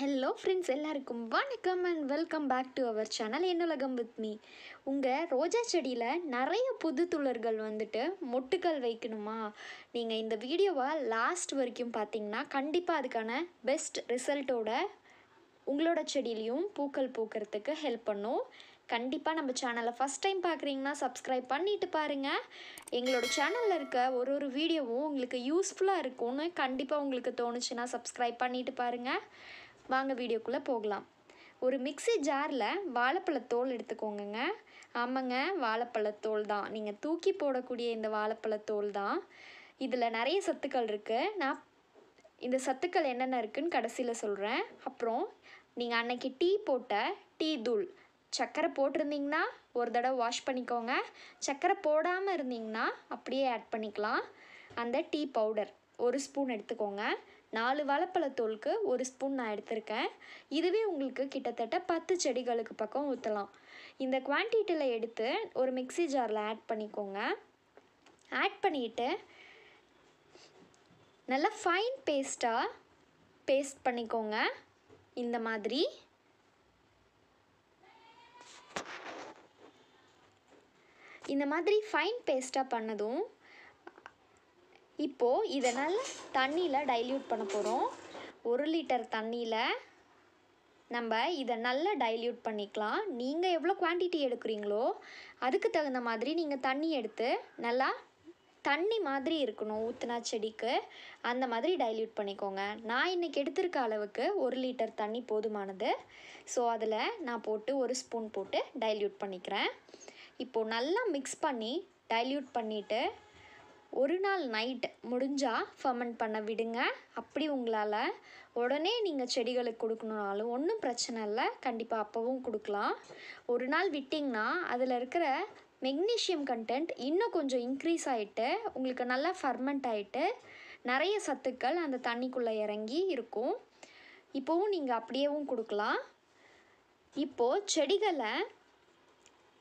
hello friends எல்லாருக்கும் வணக்கம் and welcome back to our channel Ennulagam with me உங்கள் ரோஜா செடியில் நிறைய புது துளர்கள் வந்துட்டு மொட்டுக்கள் வைக்கணுமா நீங்கள் இந்த வீடியோவை லாஸ்ட் வரைக்கும் பார்த்தீங்கன்னா கண்டிப்பாக அதுக்கான பெஸ்ட் ரிசல்ட்டோட உங்களோட செடியிலையும் பூக்கள் பூக்கிறதுக்கு ஹெல்ப் பண்ணும் கண்டிப்பாக நம்ம சேனலை ஃபஸ்ட் டைம் பார்க்குறீங்கன்னா சப்ஸ்கிரைப் பண்ணிவிட்டு பாருங்கள் எங்களோட சேனலில் இருக்க ஒரு ஒரு வீடியோவும் உங்களுக்கு யூஸ்ஃபுல்லாக இருக்கும்னு கண்டிப்பாக உங்களுக்கு தோணுச்சுன்னா சப்ஸ்கிரைப் பண்ணிவிட்டு பாருங்கள் வாங்க வீடியோக்குள்ளே போகலாம் ஒரு மிக்சி ஜாரில் வாழைப்பழத்தோல் எடுத்துக்கோங்கங்க ஆமாங்க வாழைப்பழத்தோல் தான் நீங்கள் தூக்கி போடக்கூடிய இந்த வாழைப்பழத்தோல் தான் இதில் நிறைய சத்துக்கள் இருக்குது நான் இந்த சத்துக்கள் என்னென்ன இருக்குதுன்னு கடைசியில் சொல்கிறேன் அப்புறம் நீங்கள் அன்னைக்கு டீ போட்ட டீ தூள் சர்க்கரை போட்டிருந்தீங்கன்னா ஒரு தடவை வாஷ் பண்ணிக்கோங்க சர்க்கரை போடாமல் இருந்தீங்கன்னா அப்படியே ஆட் பண்ணிக்கலாம் அந்த டீ பவுடர் ஒரு ஸ்பூன் எடுத்துக்கோங்க நாலு தோலுக்கு ஒரு ஸ்பூன் நான் எடுத்திருக்கேன் இதுவே உங்களுக்கு கிட்டத்தட்ட பத்து செடிகளுக்கு பக்கம் ஊற்றலாம் இந்த குவான்டிட்டியில் எடுத்து ஒரு மிக்சி ஜாரில் ஆட் பண்ணிக்கோங்க ஆட் பண்ணிவிட்டு நல்லா ஃபைன் பேஸ்ட்டாக பேஸ்ட் பண்ணிக்கோங்க இந்த மாதிரி இந்த மாதிரி ஃபைன் பேஸ்ட்டாக பண்ணதும் இப்போது இதை நல்லா தண்ணியில் டைல்யூட் பண்ண போகிறோம் ஒரு லிட்டர் தண்ணியில் நம்ம இதை நல்லா டைல்யூட் பண்ணிக்கலாம் நீங்கள் எவ்வளோ குவான்டிட்டி எடுக்கிறீங்களோ அதுக்கு தகுந்த மாதிரி நீங்கள் தண்ணி எடுத்து நல்லா தண்ணி மாதிரி இருக்கணும் ஊற்றுனா செடிக்கு அந்த மாதிரி டைல்யூட் பண்ணிக்கோங்க நான் இன்றைக்கி எடுத்திருக்க அளவுக்கு ஒரு லிட்டர் தண்ணி போதுமானது ஸோ அதில் நான் போட்டு ஒரு ஸ்பூன் போட்டு டைல்யூட் பண்ணிக்கிறேன் இப்போது நல்லா மிக்ஸ் பண்ணி டைல்யூட் பண்ணிவிட்டு ஒரு நாள் நைட் முடிஞ்சால் ஃபர்மெண்ட் பண்ண விடுங்க அப்படி உங்களால் உடனே நீங்கள் செடிகளுக்கு கொடுக்கணுனாலும் ஒன்றும் பிரச்சனை இல்லை கண்டிப்பாக அப்போவும் கொடுக்கலாம் ஒரு நாள் விட்டிங்கன்னா அதில் இருக்கிற மெக்னீஷியம் கண்டென்ட் இன்னும் கொஞ்சம் இன்க்ரீஸ் ஆகிட்டு உங்களுக்கு நல்லா ஃபர்மெண்ட் ஆகிட்டு நிறைய சத்துக்கள் அந்த தண்ணிக்குள்ளே இறங்கி இருக்கும் இப்போவும் நீங்கள் அப்படியேவும் கொடுக்கலாம் இப்போது செடிகளை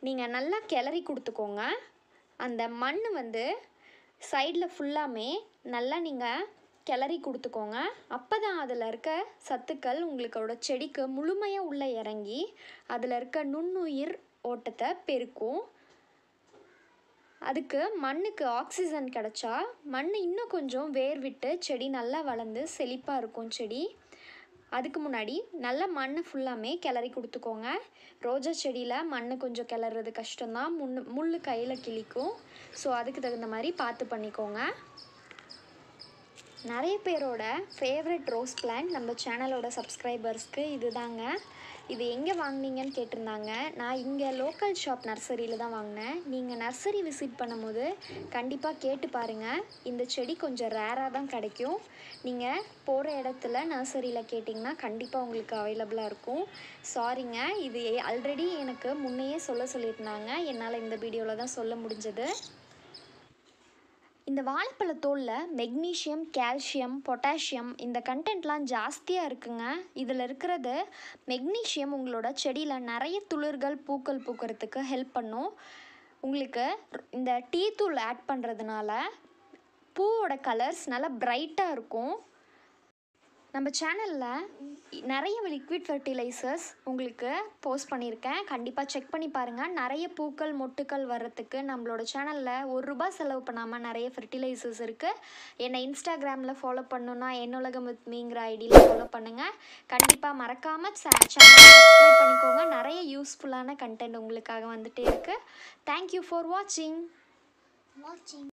நீங்கள் நல்லா கிளறி கொடுத்துக்கோங்க அந்த மண் வந்து சைடில் ஃபுல்லாமே நல்லா நீங்கள் கிளறி கொடுத்துக்கோங்க அப்போ தான் அதில் இருக்க சத்துக்கள் உங்களுக்கோட செடிக்கு முழுமையாக உள்ளே இறங்கி அதில் இருக்க நுண்ணுயிர் ஓட்டத்தை பெருக்கும் அதுக்கு மண்ணுக்கு ஆக்சிஜன் கிடச்சா மண் இன்னும் கொஞ்சம் வேர் விட்டு செடி நல்லா வளர்ந்து செழிப்பாக இருக்கும் செடி அதுக்கு முன்னாடி நல்லா மண் ஃபுல்லாமே கிளறி கொடுத்துக்கோங்க ரோஜா செடியில் மண் கொஞ்சம் கிளறது கஷ்டம்தான் முன் முள் கையில் கிளிக்கும் ஸோ அதுக்கு தகுந்த மாதிரி பார்த்து பண்ணிக்கோங்க நிறைய பேரோட ஃபேவரட் ரோஸ் பிளான்ட் நம்ம சேனலோட சப்ஸ்கிரைபர்ஸ்க்கு இது தாங்க இது எங்கே வாங்கினீங்கன்னு கேட்டிருந்தாங்க நான் இங்கே லோக்கல் ஷாப் நர்சரியில் தான் வாங்கினேன் நீங்கள் நர்சரி விசிட் பண்ணும்போது கண்டிப்பாக கேட்டு பாருங்கள் இந்த செடி கொஞ்சம் ரேராக தான் கிடைக்கும் நீங்கள் போகிற இடத்துல நர்சரியில் கேட்டிங்கன்னா கண்டிப்பாக உங்களுக்கு அவைலபிளாக இருக்கும் சாரிங்க இது ஆல்ரெடி எனக்கு முன்னையே சொல்ல சொல்லியிருந்தாங்க என்னால் இந்த வீடியோவில் தான் சொல்ல முடிஞ்சது இந்த தோலில் மெக்னீஷியம் கால்சியம் பொட்டாசியம் இந்த கண்டென்ட்லாம் ஜாஸ்தியாக இருக்குங்க இதில் இருக்கிறது மெக்னீஷியம் உங்களோட செடியில் நிறைய துளிர்கள் பூக்கள் பூக்கிறதுக்கு ஹெல்ப் பண்ணும் உங்களுக்கு இந்த டீ தூள் ஆட் பண்ணுறதுனால பூவோட கலர்ஸ் நல்லா ப்ரைட்டாக இருக்கும் நம்ம சேனலில் நிறைய லிக்விட் ஃபர்டிலைசர்ஸ் உங்களுக்கு போஸ்ட் பண்ணியிருக்கேன் கண்டிப்பாக செக் பண்ணி பாருங்கள் நிறைய பூக்கள் மொட்டுக்கள் வர்றதுக்கு நம்மளோட சேனலில் ஒரு ரூபாய் செலவு பண்ணாமல் நிறைய ஃபர்டிலைசர்ஸ் இருக்குது என்னை இன்ஸ்டாகிராமில் ஃபாலோ பண்ணணுன்னா என்னுலகம் வித் மீங்கிற ஐடியில் ஃபாலோ பண்ணுங்கள் கண்டிப்பாக மறக்காமல் சப்ஸ்கிரைப் பண்ணிக்கோங்க நிறைய யூஸ்ஃபுல்லான கண்டென்ட் உங்களுக்காக வந்துகிட்டே இருக்குது தேங்க்யூ ஃபார் வாட்சிங் வாட்சிங்